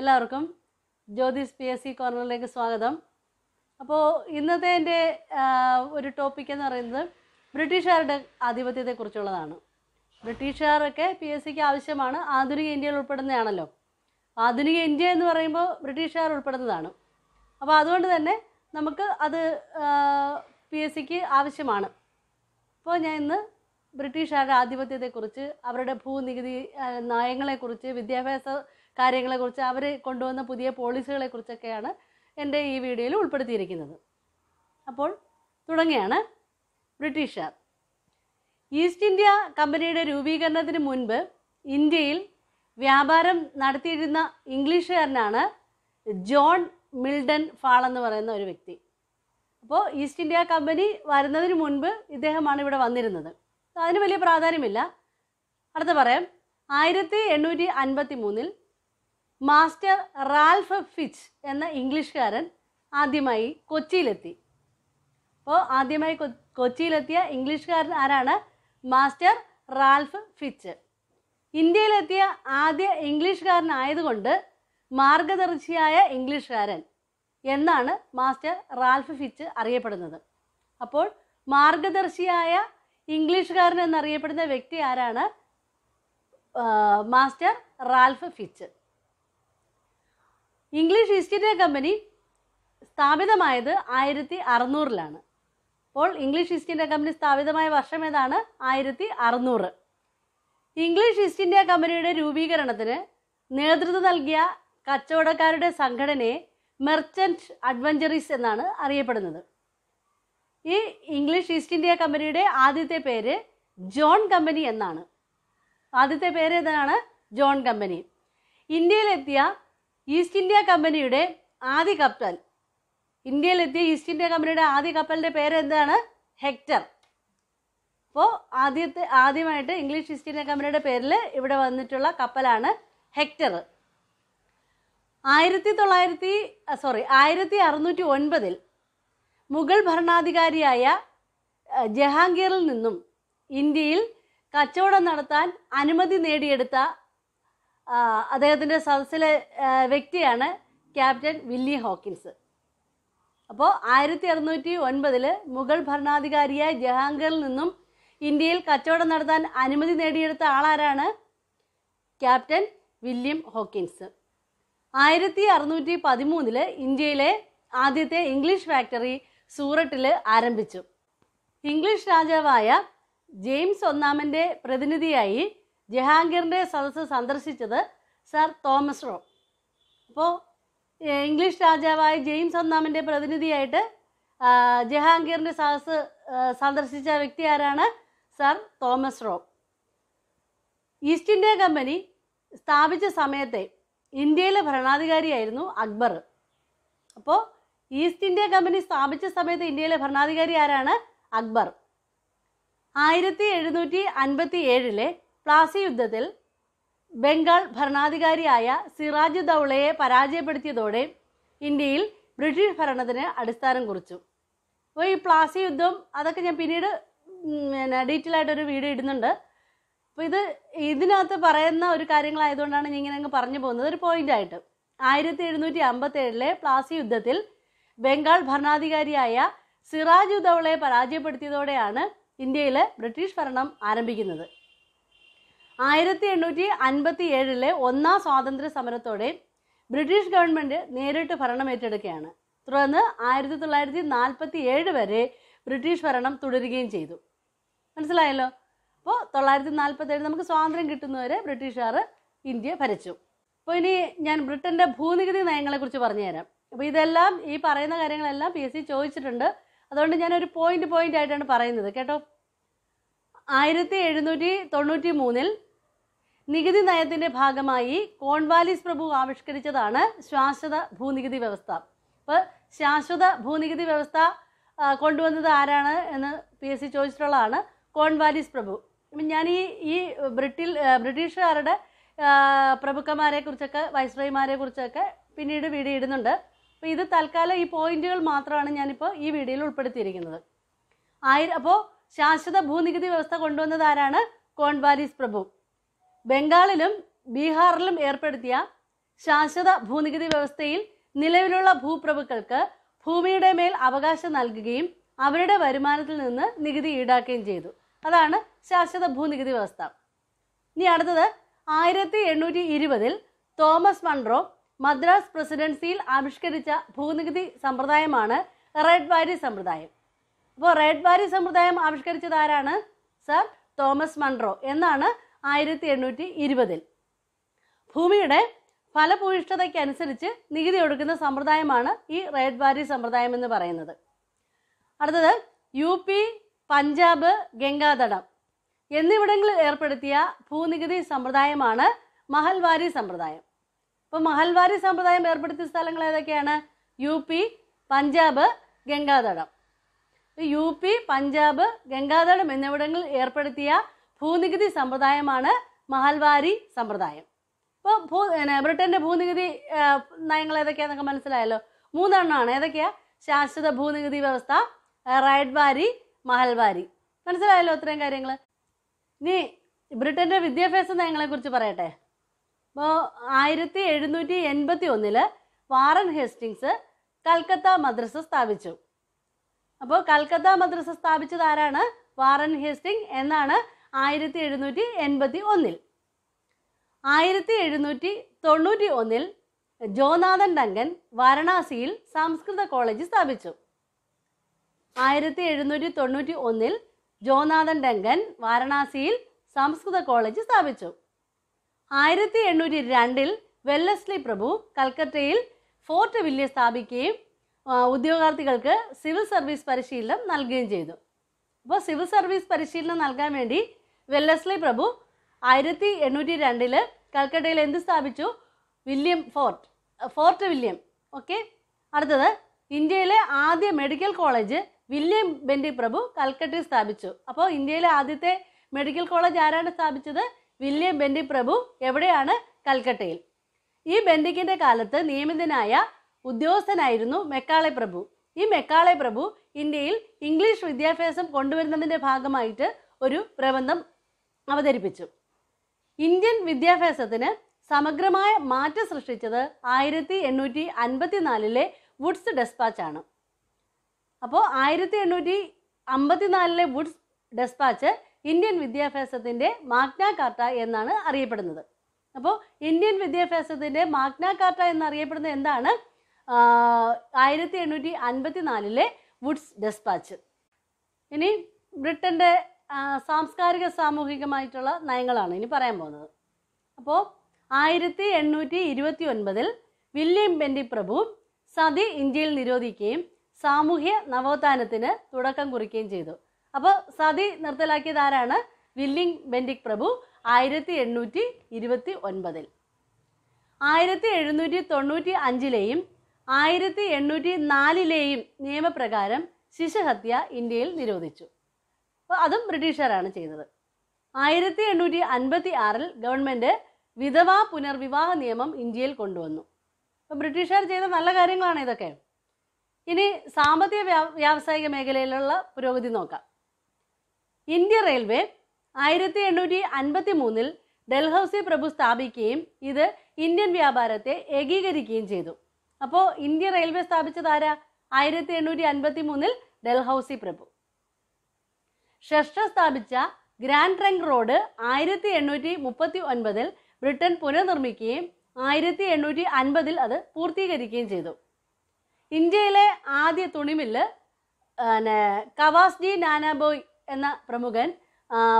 എല്ലാവർക്കും Jyothis P S C കോർണറിലേക്ക് സ്വാഗതം അപ്പോൾ ഇന്നത്തെ എൻ്റെ ഒരു ടോപ്പിക് എന്ന് പറയുന്നത് ബ്രിട്ടീഷുകാരുടെ ആധിപത്യത്തെക്കുറിച്ചുള്ളതാണ് ബ്രിട്ടീഷുകാരൊക്കെ പി എസ് സിക്ക് ആവശ്യമാണ് ആധുനിക ഇന്ത്യയിൽ ഉൾപ്പെടുന്നതാണല്ലോ ആധുനിക ഇന്ത്യ എന്ന് പറയുമ്പോൾ ബ്രിട്ടീഷുകാർ ഉൾപ്പെടുന്നതാണ് അപ്പോൾ അതുകൊണ്ട് തന്നെ നമുക്ക് അത് പി എസ് സിക്ക് ആവശ്യമാണ് അപ്പോൾ ഞാൻ ഇന്ന് ബ്രിട്ടീഷുകാരുടെ ആധിപത്യത്തെക്കുറിച്ച് അവരുടെ ഭൂനികുതി നയങ്ങളെക്കുറിച്ച് വിദ്യാഭ്യാസ കാര്യങ്ങളെക്കുറിച്ച് അവർ കൊണ്ടുവന്ന പുതിയ പോളിസികളെക്കുറിച്ചൊക്കെയാണ് എൻ്റെ ഈ വീഡിയോയിൽ ഉൾപ്പെടുത്തിയിരിക്കുന്നത് അപ്പോൾ തുടങ്ങിയാണ് ബ്രിട്ടീഷുകാർ ഈസ്റ്റ് ഇന്ത്യ കമ്പനിയുടെ രൂപീകരണത്തിന് മുൻപ് ഇന്ത്യയിൽ വ്യാപാരം നടത്തിയിരുന്ന ഇംഗ്ലീഷുകാരനാണ് ജോൺ മിൽഡൻ ഫാൾ എന്ന് പറയുന്ന ഒരു വ്യക്തി അപ്പോൾ ഈസ്റ്റ് ഇന്ത്യ കമ്പനി വരുന്നതിന് മുൻപ് ഇദ്ദേഹമാണ് ഇവിടെ വന്നിരുന്നത് അതിന് വലിയ പ്രാധാന്യമില്ല അടുത്ത പറയാം ആയിരത്തി എണ്ണൂറ്റി അൻപത്തി മൂന്നിൽ മാസ്റ്റർ റാൽഫ് ഫിച്ച് എന്ന ഇംഗ്ലീഷുകാരൻ ആദ്യമായി കൊച്ചിയിലെത്തി അപ്പോൾ ആദ്യമായി കൊച്ചിയിലെത്തിയ ഇംഗ്ലീഷുകാരൻ ആരാണ് മാസ്റ്റർ റാൽഫ് ഫിച്ച് ഇന്ത്യയിലെത്തിയ ആദ്യ ഇംഗ്ലീഷുകാരനായതുകൊണ്ട് മാർഗദർശിയായ ഇംഗ്ലീഷുകാരൻ എന്നാണ് മാസ്റ്റർ റാൽഫ് ഫിച്ച് അറിയപ്പെടുന്നത് അപ്പോൾ മാർഗദർശിയായ ഇംഗ്ലീഷുകാരൻ എന്നറിയപ്പെടുന്ന വ്യക്തി ആരാണ് master Ralph Fitch English East India Company സ്ഥാപിതമായത് ആയിരത്തി അറുന്നൂറിലാണ് അപ്പോൾ ഇംഗ്ലീഷ് ഈസ്റ്റ് ഇന്ത്യ കമ്പനി സ്ഥാപിതമായ വർഷം ഏതാണ് ആയിരത്തി അറുന്നൂറ് ഇംഗ്ലീഷ് ഈസ്റ്റ് ഇന്ത്യ കമ്പനിയുടെ രൂപീകരണത്തിന് നേതൃത്വം നൽകിയ കച്ചവടക്കാരുടെ സംഘടനയെ മെർച്ചൻറ്റ് അഡ്വഞ്ചറീസ് എന്നാണ് അറിയപ്പെടുന്നത് ഈ ഇംഗ്ലീഷ് ഈസ്റ്റ് ഇന്ത്യ കമ്പനിയുടെ ആദ്യത്തെ പേര് ജോൺ കമ്പനി എന്നാണ് ആദ്യത്തെ പേര് ഏതാണ് ജോൺ കമ്പനി ഇന്ത്യയിലെത്തിയ ഈസ്റ്റ് ഇന്ത്യ കമ്പനിയുടെ ആദ്യ കപ്പൽ ഇന്ത്യയിലെത്തിയ ഈസ്റ്റ് ഇന്ത്യ കമ്പനിയുടെ ആദ്യ കപ്പലിൻ്റെ പേര് എന്താണ് ഹെക്ടർ അപ്പോൾ ആദ്യത്തെ ആദ്യമായിട്ട് ഇംഗ്ലീഷ് ഈസ്റ്റ് ഇന്ത്യ കമ്പനിയുടെ പേരിൽ ഇവിടെ വന്നിട്ടുള്ള കപ്പലാണ് ഹെക്ടർ ആയിരത്തി തൊള്ളായിരത്തി സോറി ആയിരത്തി അറുന്നൂറ്റി ഒൻപതിൽ മുഗൾ ഭരണാധികാരിയായ ജഹാംഗീറിൽ നിന്നും ഇന്ത്യയിൽ കച്ചവടം നടത്താൻ അനുമതി നേടിയെടുത്ത അദ്ദേഹത്തിൻ്റെ സദസ്സിലെ വ്യക്തിയാണ് ക്യാപ്റ്റൻ വില്ലി ഹോക്കിൻസ് അപ്പോൾ ആയിരത്തി അറുന്നൂറ്റി ഒൻപതിൽ മുഗൾ ഭരണാധികാരിയായ ജഹാംഗീറിൽ നിന്നും ഇന്ത്യയിൽ കച്ചവടം നടത്താൻ അനുമതി നേടിയെടുത്ത ആളാരാണ് ക്യാപ്റ്റൻ വില്യം ഹോക്കിൻസ് ആയിരത്തി അറുന്നൂറ്റി പതിമൂന്നിൽ ഇന്ത്യയിലെ ആദ്യത്തെ ഇംഗ്ലീഷ് ഫാക്ടറി സൂറട്ടിൽ ആരംഭിച്ചു ഇംഗ്ലീഷ് രാജാവായ ജെയിംസ് ഒന്നാമൻ്റെ പ്രതിനിധിയായി ജഹാംഗീറിൻ്റെ സദസ്സ് സന്ദർശിച്ചത് സർ തോമസ് റോ അപ്പോൾ ഇംഗ്ലീഷ് രാജാവായ ജെയിംസ് ഒന്നാമൻ്റെ പ്രതിനിധിയായിട്ട് ജഹാംഗീറിൻ്റെ സദസ്സ് സന്ദർശിച്ച വ്യക്തി ആരാണ് Sir Thomas Roe East India Company സ്ഥാപിച്ച സമയത്തെ ഇന്ത്യയിലെ ഭരണാധികാരിയായിരുന്നു അക്ബർ അപ്പോൾ ഈസ്റ്റ് ഇന്ത്യ കമ്പനി സ്ഥാപിച്ച സമയത്ത് ഇന്ത്യയിലെ ഭരണാധികാരി ആരാണ് അക്ബർ ആയിരത്തി എഴുന്നൂറ്റി അൻപത്തി ഏഴിലെ പ്ലാസി യുദ്ധത്തിൽ ബംഗാൾ ഭരണാധികാരിയായ സിറാജ് ദൗളയെ പരാജയപ്പെടുത്തിയതോടെ ഇന്ത്യയിൽ ബ്രിട്ടീഷ് ഭരണത്തിന് അടിസ്ഥാനം കുറിച്ചു അപ്പോൾ ഈ പ്ലാസി യുദ്ധം അതൊക്കെ ഞാൻ പിന്നീട് പിന്നെ ഡീറ്റെയിൽ ആയിട്ടൊരു വീഡിയോ ഇടുന്നുണ്ട് അപ്പോൾ ഇത് ഇതിനകത്ത് പറയുന്ന ഒരു കാര്യങ്ങളായതുകൊണ്ടാണ് ഞാൻ ഇങ്ങനെ അങ്ങ് പറഞ്ഞു പോകുന്നത് ഒരു പോയിൻ്റ് ആയിട്ട് ആയിരത്തി എഴുന്നൂറ്റി അമ്പത്തേഴിലെ പ്ലാസി യുദ്ധത്തിൽ ബംഗാൾ ഭരണാധികാരിയായ സിറാജു ദൗളയെ പരാജയപ്പെടുത്തിയതോടെയാണ് ഇന്ത്യയിൽ ബ്രിട്ടീഷ് ഭരണം ആരംഭിക്കുന്നത് ആയിരത്തി എണ്ണൂറ്റി അൻപത്തി ഏഴിലെ ഒന്നാം സ്വാതന്ത്ര്യ സമരത്തോടെ ബ്രിട്ടീഷ് ഗവൺമെൻറ് നേരിട്ട് ഭരണം ഏറ്റെടുക്കുകയാണ് തുടർന്ന് ആയിരത്തി തൊള്ളായിരത്തി നാൽപ്പത്തി ഏഴ് വരെ ബ്രിട്ടീഷ് ഭരണം തുടരുകയും ചെയ്തു മനസ്സിലായല്ലോ അപ്പോൾ തൊള്ളായിരത്തി നാൽപ്പത്തേഴ് നമുക്ക് സ്വാതന്ത്ര്യം കിട്ടുന്നവരെ ബ്രിട്ടീഷുകാർ ഇന്ത്യ ഭരിച്ചു അപ്പോൾ ഇനി ഞാൻ ബ്രിട്ടൻ്റെ ഭൂനികുതി നയങ്ങളെക്കുറിച്ച് പറഞ്ഞുതരാം അപ്പോൾ ഇതെല്ലാം ഈ പറയുന്ന കാര്യങ്ങളെല്ലാം പി എസ് സി ചോദിച്ചിട്ടുണ്ട് അതുകൊണ്ട് ഞാനൊരു പോയിന്റ് പോയിന്റ് ആയിട്ടാണ് പറയുന്നത് കേട്ടോ ആയിരത്തി എഴുന്നൂറ്റി തൊണ്ണൂറ്റി മൂന്നിൽ നികുതി നയത്തിൻ്റെ ഭാഗമായി കോൺവാലിസ് പ്രഭു ആവിഷ്കരിച്ചതാണ് ശാശ്വത ഭൂനികുതി വ്യവസ്ഥ അപ്പോൾ ശാശ്വത ഭൂനികുതി വ്യവസ്ഥ കൊണ്ടുവന്നത് ആരാണ് എന്ന് പി എസ് സി ചോദിച്ചിട്ടുള്ളതാണ് കോൺവാലിസ് പ്രഭു അപ്പം ഞാൻ ഈ ഈ ബ്രിട്ടിൽ ബ്രിട്ടീഷുകാരുടെ പ്രഭുക്കന്മാരെ കുറിച്ചൊക്കെ വൈസ്രോയിമാരെ കുറിച്ചൊക്കെ പിന്നീട് വീഡിയോ ഇടുന്നുണ്ട് അപ്പോൾ ഇത് തൽക്കാലം ഈ പോയിന്റുകൾ മാത്രമാണ് ഞാനിപ്പോൾ ഈ വീഡിയോയിൽ ഉൾപ്പെടുത്തിയിരിക്കുന്നത് ആയിരം അപ്പോൾ ശാശ്വത ഭൂനികുതി വ്യവസ്ഥ കൊണ്ടുവന്നത് ആരാണ് കോൺവാരിസ് പ്രഭു ബംഗാളിലും ബീഹാറിലും ഏർപ്പെടുത്തിയ ശാശ്വത ഭൂനികുതി വ്യവസ്ഥയിൽ നിലവിലുള്ള ഭൂപ്രഭുക്കൾക്ക് ഭൂമിയുടെ മേൽ അവകാശം നൽകുകയും അവരുടെ വരുമാനത്തിൽ നിന്ന് നികുതി ഈടാക്കുകയും ചെയ്തു അതാണ് ശാശ്വത ഭൂനികുതി വ്യവസ്ഥ ഇനി അടുത്തത് ആയിരത്തി എണ്ണൂറ്റി ഇരുപതിൽ തോമസ് മൺറോ മദ്രാസ് പ്രസിഡൻസിയിൽ ആവിഷ്കരിച്ച ഭൂനികുതി സമ്പ്രദായമാണ് റെഡ് വാരി സമ്പ്രദായം അപ്പോൾ റെഡ് വാരി സമ്പ്രദായം ആവിഷ്കരിച്ചത് ആരാണ് സർ തോമസ് മൺട്രോ എന്നാണ് ആയിരത്തി എണ്ണൂറ്റി ഇരുപതിൽ ഭൂമിയുടെ ഫലഭൂയിഷ്ഠതയ്ക്കനുസരിച്ച് നികുതി ഒടുക്കുന്ന സമ്പ്രദായമാണ് ഈ റെഡ് വാരി സമ്പ്രദായം എന്ന് പറയുന്നത് അടുത്തത് യു പി പഞ്ചാബ് ഗംഗാതടം എന്നിവിടങ്ങളിൽ ഏർപ്പെടുത്തിയ ഭൂനികുതി സമ്പ്രദായമാണ് മഹൽവാരി സമ്പ്രദായം അപ്പോൾ മഹൽവാരി സമ്പ്രദായം ഏർപ്പെടുത്തിയ സ്ഥലങ്ങൾ ഏതൊക്കെയാണ് യു പി പഞ്ചാബ് ഗംഗാതടം യു പി പഞ്ചാബ് ഗംഗാതടം എന്നിവിടങ്ങളിൽ ഏർപ്പെടുത്തിയ ഭൂനികുതി സമ്പ്രദായമാണ് മഹൽവാരി സമ്പ്രദായം ഇപ്പോൾ ഭൂ ബ്രിട്ടൻ്റെ ഭൂനികുതി നയങ്ങൾ ഏതൊക്കെയാണെന്നൊക്കെ മനസ്സിലായല്ലോ മൂന്നെണ്ണമാണ് ഏതൊക്കെയാ ശാശ്വത ഭൂനികുതി വ്യവസ്ഥ റൈഡ്വാരി മഹൽവാരി മനസ്സിലായല്ലോ അത്രയും കാര്യങ്ങൾ ഇനി ബ്രിട്ടൻ്റെ വിദ്യാഭ്യാസ നയങ്ങളെക്കുറിച്ച് പറയട്ടെ അപ്പോൾ ആയിരത്തി എഴുന്നൂറ്റി എൺപത്തി ഒന്നില് വാറൻ ഹേസ്റ്റിങ്സ് കൽക്കത്ത മദ്രസ സ്ഥാപിച്ചു അപ്പോൾ കൽക്കത്ത മദ്രസ സ്ഥാപിച്ചത് ആരാണ് വാറൻ ഹേസ്റ്റിംഗ് എന്നാണ് ആയിരത്തി എഴുന്നൂറ്റി എൺപത്തി ഒന്നിൽ ആയിരത്തി എഴുന്നൂറ്റി തൊണ്ണൂറ്റി ഒന്നിൽ ജോനാഥൻ ഡങ്കൻ വാരണാസിയിൽ സംസ്കൃത കോളേജ് സ്ഥാപിച്ചു ആയിരത്തി എഴുന്നൂറ്റി തൊണ്ണൂറ്റി ഒന്നിൽ ജോനാഥൻ ഡങ്കൻ വാരണാസിയിൽ സംസ്കൃത കോളേജ് സ്ഥാപിച്ചു ആയിരത്തി എണ്ണൂറ്റി രണ്ടിൽ വെല്ലസ്ലി പ്രഭു കൽക്കട്ടയിൽ ഫോർട്ട് വില്യ സ്ഥാപിക്കുകയും ഉദ്യോഗാർത്ഥികൾക്ക് സിവിൽ സർവീസ് പരിശീലനം നൽകുകയും ചെയ്തു അപ്പോൾ സിവിൽ സർവീസ് പരിശീലനം നൽകാൻ വേണ്ടി വെല്ലസ്ലി പ്രഭു ആയിരത്തി എണ്ണൂറ്റി രണ്ടിൽ കൽക്കട്ടയിൽ എന്ത് സ്ഥാപിച്ചു William Fort Fort William okay അടുത്തത് ഇന്ത്യയിലെ ആദ്യ മെഡിക്കൽ കോളേജ് വില്യം ബെൻഡി പ്രഭു കൽക്കട്ടയിൽ സ്ഥാപിച്ചു അപ്പോൾ ഇന്ത്യയിലെ ആദ്യത്തെ മെഡിക്കൽ കോളേജ് ആരാണ് സ്ഥാപിച്ചത് വില്യം ബെൻഡി പ്രഭു എവിടെയാണ് കൽക്കട്ടയിൽ ഈ ബെൻഡിക്കിൻ്റെ കാലത്ത് നിയമിതനായ ഉദ്യോഗസ്ഥനായിരുന്നു മെക്കാളെ പ്രഭു ഈ മെക്കാളെ പ്രഭു ഇന്ത്യയിൽ ഇംഗ്ലീഷ് വിദ്യാഭ്യാസം കൊണ്ടുവരുന്നതിൻ്റെ ഭാഗമായിട്ട് ഒരു പ്രബന്ധം അവതരിപ്പിച്ചു ഇന്ത്യൻ വിദ്യാഭ്യാസത്തിന് സമഗ്രമായ മാറ്റം സൃഷ്ടിച്ചത് ആയിരത്തി എണ്ണൂറ്റി നാലിലെ വുഡ്സ് ഡെസ്പാച്ചാണ് അപ്പോൾ ആയിരത്തി എണ്ണൂറ്റി നാലിലെ വുഡ്സ് ഡെസ്പാച്ച് ഇന്ത്യൻ വിദ്യാഭ്യാസത്തിൻ്റെ മാഗ്ന കാർട്ട എന്നാണ് അറിയപ്പെടുന്നത് അപ്പോൾ ഇന്ത്യൻ വിദ്യാഭ്യാസത്തിൻ്റെ മാഗ്ന കാർട്ട എന്നറിയപ്പെടുന്നത് എന്താണ് ആയിരത്തി എണ്ണൂറ്റി അൻപത്തി നാലിലെ വുഡ്സ് ഡെസ്പാച്ച് ഇനി ബ്രിട്ടൻ്റെ സാംസ്കാരിക സാമൂഹികമായിട്ടുള്ള നയങ്ങളാണ് ഇനി പറയാൻ പോകുന്നത് അപ്പോൾ ആയിരത്തി എണ്ണൂറ്റി ഇരുപത്തി ഒൻപതിൽ വില്യം ബെൻഡി പ്രഭു സതി ഇന്ത്യയിൽ നിരോധിക്കുകയും സാമൂഹ്യ നവോത്ഥാനത്തിന് തുടക്കം കുറിക്കുകയും ചെയ്തു അപ്പോൾ സതി നിർത്തലാക്കിയത് ആരാണ് വില്ലിംഗ് ബെൻഡിക് പ്രഭു ആയിരത്തി എണ്ണൂറ്റി ഇരുപത്തി ഒൻപതിൽ ആയിരത്തി എഴുന്നൂറ്റി തൊണ്ണൂറ്റി അഞ്ചിലെയും ആയിരത്തി എണ്ണൂറ്റി നാലിലെയും നിയമപ്രകാരം ശിശുഹത്യ ഇന്ത്യയിൽ നിരോധിച്ചു അപ്പോൾ അതും ബ്രിട്ടീഷുകാരാണ് ചെയ്തത് ആയിരത്തി എണ്ണൂറ്റി അൻപത്തി ആറിൽ ഗവൺമെൻറ് വിധവാ പുനർവിവാഹ നിയമം ഇന്ത്യയിൽ കൊണ്ടുവന്നു അപ്പോൾ ബ്രിട്ടീഷുകാർ ചെയ്ത നല്ല കാര്യങ്ങളാണ് ഇതൊക്കെ ഇനി സാമ്പത്തിക വ്യാവസായിക മേഖലയിലുള്ള പുരോഗതി നോക്കാം ഇന്ത്യ റെയിൽവേ ആയിരത്തി എണ്ണൂറ്റി അൻപത്തി മൂന്നിൽ ഡൽഹൌസി പ്രഭു സ്ഥാപിക്കുകയും ഇത് ഇന്ത്യൻ വ്യാപാരത്തെ ഏകീകരിക്കുകയും ചെയ്തു അപ്പോൾ ഇന്ത്യ റെയിൽവേ സ്ഥാപിച്ചത് ആരാ ആയിരത്തി എണ്ണൂറ്റി അൻപത്തി മൂന്നിൽ ഡൽഹൌസി പ്രഭു ഷെസ്റ്റർ സ്ഥാപിച്ച ഗ്രാൻഡ് ട്രങ്ക് റോഡ് ആയിരത്തി എണ്ണൂറ്റി മുപ്പത്തി ഒൻപതിൽ ബ്രിട്ടൻ പുനർനിർമ്മിക്കുകയും ആയിരത്തി എണ്ണൂറ്റി അൻപതിൽ അത് പൂർത്തീകരിക്കുകയും ചെയ്തു ഇന്ത്യയിലെ ആദ്യ തുണിമില്ല് കവാസ്ജി നാനാബോയ് എന്ന പ്രമുഖൻ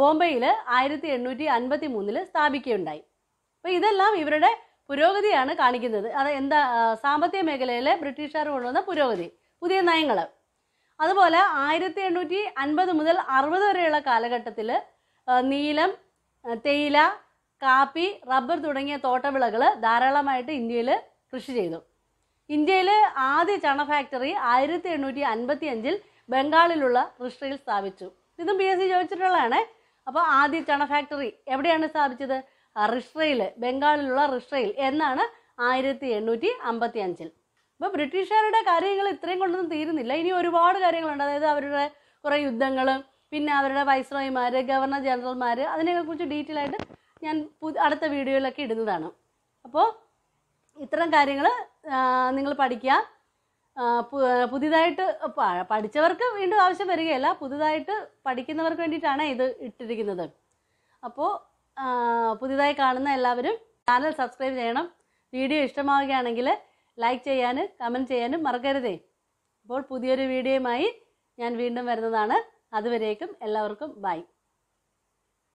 ബോംബെയിൽ ആയിരത്തി എണ്ണൂറ്റി അൻപത്തി മൂന്നിൽ സ്ഥാപിക്കുകയുണ്ടായി അപ്പോൾ ഇതെല്ലാം ഇവരുടെ പുരോഗതിയാണ് കാണിക്കുന്നത് അത് എന്താ സാമ്പത്തിക മേഖലയിലെ ബ്രിട്ടീഷുകാർ കൊണ്ടുവന്ന പുരോഗതി പുതിയ നയങ്ങൾ അതുപോലെ ആയിരത്തി എണ്ണൂറ്റി അൻപത് മുതൽ അറുപത് വരെയുള്ള കാലഘട്ടത്തിൽ നീലം തേയില കാപ്പി റബ്ബർ തുടങ്ങിയ തോട്ടവിളകൾ ധാരാളമായിട്ട് ഇന്ത്യയിൽ കൃഷി ചെയ്തു ഇന്ത്യയിൽ ആദ്യ ചണ ഫാക്ടറി ആയിരത്തി എണ്ണൂറ്റി അൻപത്തി അഞ്ചിൽ ബംഗാളിലുള്ള ഋഷിയിൽ സ്ഥാപിച്ചു ഇതും പി എസ് സി ചോദിച്ചിട്ടുള്ളതാണ് അപ്പോൾ ആദ്യ ചണ ഫാക്ടറി എവിടെയാണ് സ്ഥാപിച്ചത് റിഷ്രയിൽ ബംഗാളിലുള്ള റിഷ്രയിൽ എന്നാണ് ആയിരത്തി എണ്ണൂറ്റി അമ്പത്തി അഞ്ചിൽ അപ്പോൾ ബ്രിട്ടീഷുകാരുടെ കാര്യങ്ങൾ ഇത്രയും കൊണ്ടൊന്നും തീരുന്നില്ല ഇനി ഒരുപാട് കാര്യങ്ങളുണ്ട് അതായത് അവരുടെ കുറേ യുദ്ധങ്ങൾ പിന്നെ അവരുടെ വൈസ്രോയിമാർ ഗവർണർ ജനറൽമാർ അതിനെക്കുറിച്ച് ഡീറ്റെയിൽ ആയിട്ട് ഞാൻ അടുത്ത വീഡിയോയിലൊക്കെ ഇടുന്നതാണ് അപ്പോൾ ഇത്തരം കാര്യങ്ങൾ നിങ്ങൾ പഠിക്കുക പുതിയതായിട്ട് പഠിച്ചവർക്ക് വീണ്ടും ആവശ്യം വരികയല്ല പുതുതായിട്ട് പഠിക്കുന്നവർക്ക് വേണ്ടിയിട്ടാണ് ഇത് ഇട്ടിരിക്കുന്നത് അപ്പോൾ പുതിയതായി കാണുന്ന എല്ലാവരും ചാനൽ സബ്സ്ക്രൈബ് ചെയ്യണം വീഡിയോ ഇഷ്ടമാവുകയാണെങ്കിൽ ലൈക്ക് ചെയ്യാനും കമൻറ്റ് ചെയ്യാനും മറക്കരുതേ അപ്പോൾ പുതിയൊരു വീഡിയോയുമായി ഞാൻ വീണ്ടും വരുന്നതാണ് അതുവരേക്കും എല്ലാവർക്കും ബൈ